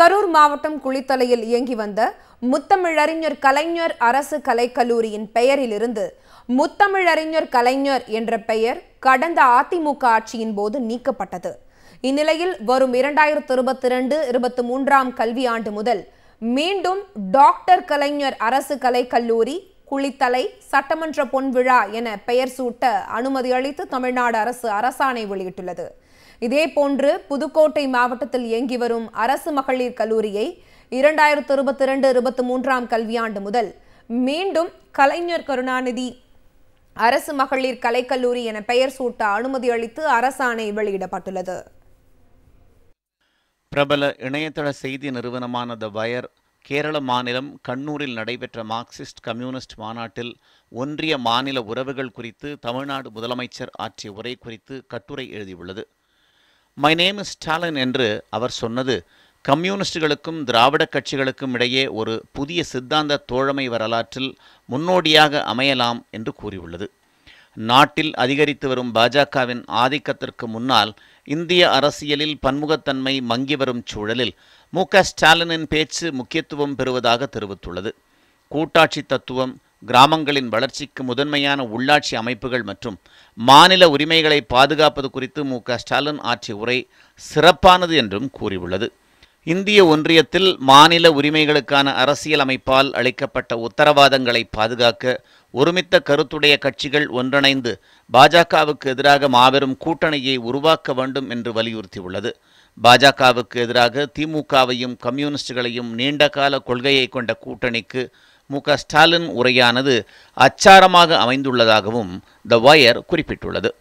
கரூர் மாவட்டம் குளித்தலையில் இயங்கி வந்த முத்தமிழறிஞர் கலைஞர் அரசு கலைக்கல்லூரியின் பெயரிலிருந்து முத்தமிழறிஞர் கலைஞர் என்ற பெயர் கடந்த அதிமுக ஆட்சியின் போது நீக்கப்பட்டது இந்நிலையில் வரும் இரண்டாயிரத்து இருபத்தி ரெண்டு இருபத்தி மூன்றாம் கல்வியாண்டு முதல் மீண்டும் டாக்டர் கலைஞர் அரசு கலைக்கல்லூரி குளித்தலை சட்டமன்ற பொன்விழா என பெயர் சூட்ட அனுமதி அளித்து தமிழ்நாடு அரசு அரசாணை வெளியிட்டுள்ளது இதே போன்று புதுக்கோட்டை மாவட்டத்தில் இயங்கி வரும் அரசு மகளிர் கல்லூரியை இரண்டாயிரத்து இருபத்தி ரெண்டு இருபத்தி மூன்றாம் கல்வியாண்டு முதல் மீண்டும் கலைஞர் கருணாநிதி அரசு மகளிர் கலைக்கல்லூரி என பெயர் சூட்ட அனுமதி அளித்து அரசாணை வெளியிடப்பட்டுள்ளது பிரபல இணையதள செய்தி நிறுவனமான த வயர் கேரள மாநிலம் கண்ணூரில் நடைபெற்ற மார்க்சிஸ்ட் கம்யூனிஸ்ட் மாநாட்டில் ஒன்றிய மாநில உறவுகள் குறித்து தமிழ்நாடு முதலமைச்சர் ஆற்றிய உரை குறித்து கட்டுரை எழுதியுள்ளது மை நேம் இஸ் ஸ்டாலின் என்று அவர் சொன்னது கம்யூனிஸ்டுகளுக்கும் திராவிட கட்சிகளுக்கும் இடையே ஒரு புதிய சித்தாந்த தோழமை வரலாற்றில் முன்னோடியாக அமையலாம் என்று கூறியுள்ளது நாட்டில் அதிகரித்து வரும் பாஜகவின் ஆதிக்கத்திற்கு முன்னால் இந்திய அரசியலில் பன்முகத்தன்மை மங்கி வரும் சூழலில் மு ஸ்டாலினின் பேச்சு முக்கியத்துவம் பெறுவதாக தெரிவித்துள்ளது கூட்டாட்சி தத்துவம் கிராமங்களின் வளர்ச்சிக்கு முதன்மையான உள்ளாட்சி அமைப்புகள் மற்றும் மாநில உரிமைகளை பாதுகாப்பது குறித்து மு க ஸ்டாலின் ஆற்றிய உரை சிறப்பானது என்றும் கூறியுள்ளது இந்திய ஒன்றியத்தில் மாநில உரிமைகளுக்கான அரசியல் அமைப்பால் அளிக்கப்பட்ட உத்தரவாதங்களை பாதுகாக்க ஒருமித்த கருத்துடைய கட்சிகள் ஒன்றிணைந்து பாஜகவுக்கு எதிராக மாபெரும் கூட்டணியை உருவாக்க வேண்டும் என்று வலியுறுத்தியுள்ளது பாஜகவுக்கு எதிராக திமுகவையும் கம்யூனிஸ்டுகளையும் நீண்டகால கொள்கையை கொண்ட கூட்டணிக்கு மு ஸ்டாலின் உரையானது அச்சாரமாக அமைந்துள்ளதாகவும் த வயர் குறிப்பிட்டுள்ளது